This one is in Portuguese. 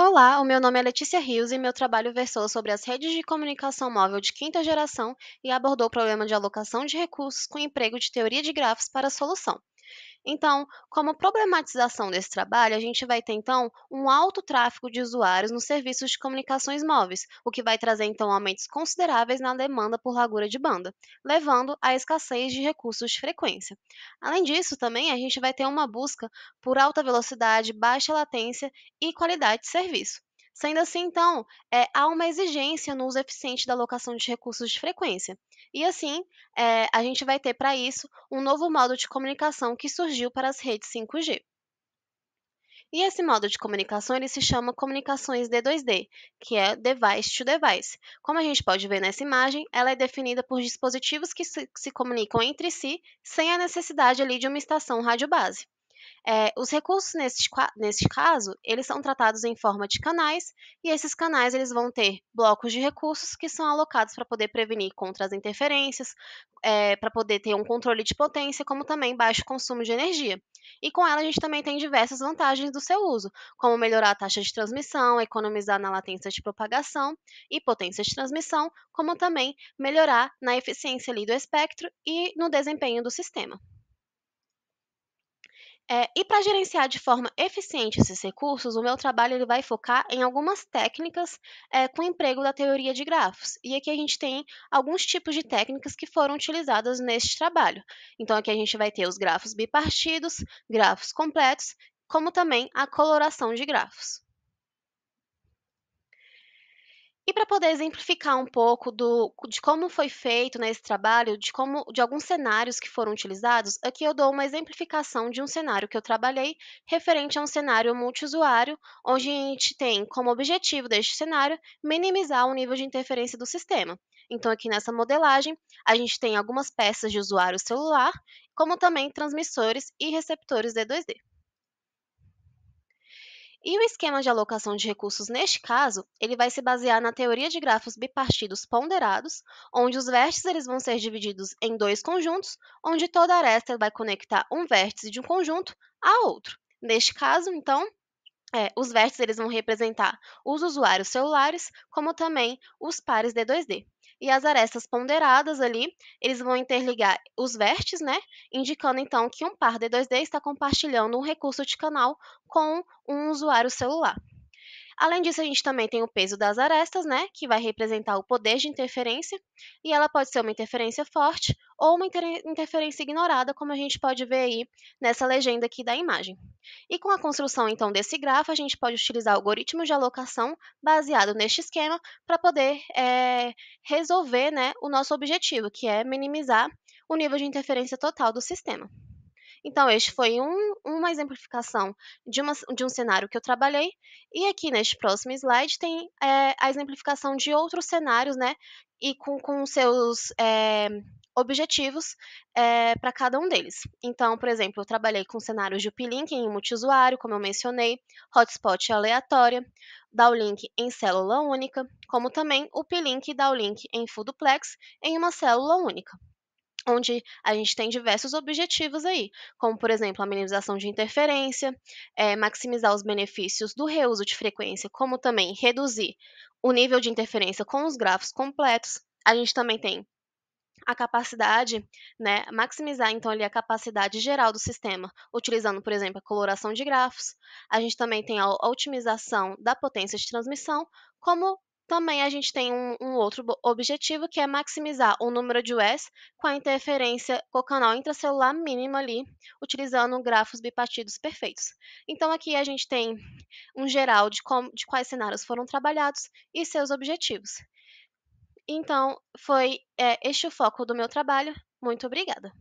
Olá, o meu nome é Letícia Rios e meu trabalho versou sobre as redes de comunicação móvel de quinta geração e abordou o problema de alocação de recursos com emprego de teoria de grafos para a solução. Então, como problematização desse trabalho, a gente vai ter então um alto tráfego de usuários nos serviços de comunicações móveis, o que vai trazer então aumentos consideráveis na demanda por largura de banda, levando à escassez de recursos de frequência. Além disso, também a gente vai ter uma busca por alta velocidade, baixa latência e qualidade de serviço. Sendo assim, então, é, há uma exigência no uso eficiente da alocação de recursos de frequência. E assim, é, a gente vai ter para isso um novo modo de comunicação que surgiu para as redes 5G. E esse modo de comunicação ele se chama comunicações D2D, que é device to device. Como a gente pode ver nessa imagem, ela é definida por dispositivos que se, que se comunicam entre si sem a necessidade ali de uma estação rádio base. É, os recursos neste, caso, eles são tratados em forma de canais, e esses canais eles vão ter blocos de recursos que são alocados para poder prevenir contra as interferências, é, para poder ter um controle de potência, como também baixo consumo de energia. E com ela a gente também tem diversas vantagens do seu uso, como melhorar a taxa de transmissão, economizar na latência de propagação e potência de transmissão, como também melhorar na eficiência ali do espectro e no desempenho do sistema. É, e para gerenciar de forma eficiente esses recursos, o meu trabalho ele vai focar em algumas técnicas é, com emprego da teoria de grafos. E aqui a gente tem alguns tipos de técnicas que foram utilizadas neste trabalho. Então aqui a gente vai ter os grafos bipartidos, grafos completos, como também a coloração de grafos. para poder exemplificar um pouco do, de como foi feito né, esse trabalho, de como de alguns cenários que foram utilizados, aqui eu dou uma exemplificação de um cenário que eu trabalhei referente a um cenário multiusuário, onde a gente tem como objetivo deste cenário minimizar o nível de interferência do sistema. Então, aqui nessa modelagem, a gente tem algumas peças de usuário celular, como também transmissores e receptores D2D. E o esquema de alocação de recursos neste caso, ele vai se basear na teoria de grafos bipartidos ponderados, onde os vértices eles vão ser divididos em dois conjuntos, onde toda aresta vai conectar um vértice de um conjunto a outro. Neste caso, então, é, os vértices eles vão representar os usuários celulares, como também os pares D2D e as arestas ponderadas ali, eles vão interligar os vértices, né? Indicando então que um par D2D está compartilhando um recurso de canal com um usuário celular. Além disso, a gente também tem o peso das arestas, né, que vai representar o poder de interferência, e ela pode ser uma interferência forte ou uma interferência ignorada, como a gente pode ver aí nessa legenda aqui da imagem. E com a construção então desse grafo, a gente pode utilizar algoritmos de alocação baseado neste esquema para poder é, resolver né, o nosso objetivo, que é minimizar o nível de interferência total do sistema. Então, este foi um, uma exemplificação de, uma, de, um cenário que eu trabalhei, e aqui neste próximo slide tem é, a exemplificação de outros cenários, né? E com, com seus é, objetivos é, para cada um deles. Então, por exemplo, eu trabalhei com cenários de uplink em multiusuário, como eu mencionei, hotspot aleatória, downlink em célula única, como também uplink e downlink em full duplex em uma célula única onde a gente tem diversos objetivos aí, como, por exemplo, a minimização de interferência, é, maximizar os benefícios do reuso de frequência, como também reduzir o nível de interferência com os grafos completos. A gente também tem a capacidade, né, maximizar então ali a capacidade geral do sistema, utilizando, por exemplo, a coloração de grafos. A gente também tem a otimização da potência de transmissão, como também a gente tem um, um, outro objetivo que é maximizar o número de US com a interferência com o canal intracelular mínimo ali, utilizando grafos bipartidos perfeitos. Então aqui a gente tem um geral de, como, de quais cenários foram trabalhados e seus objetivos. Então, foi é, este o foco do meu trabalho. Muito obrigada!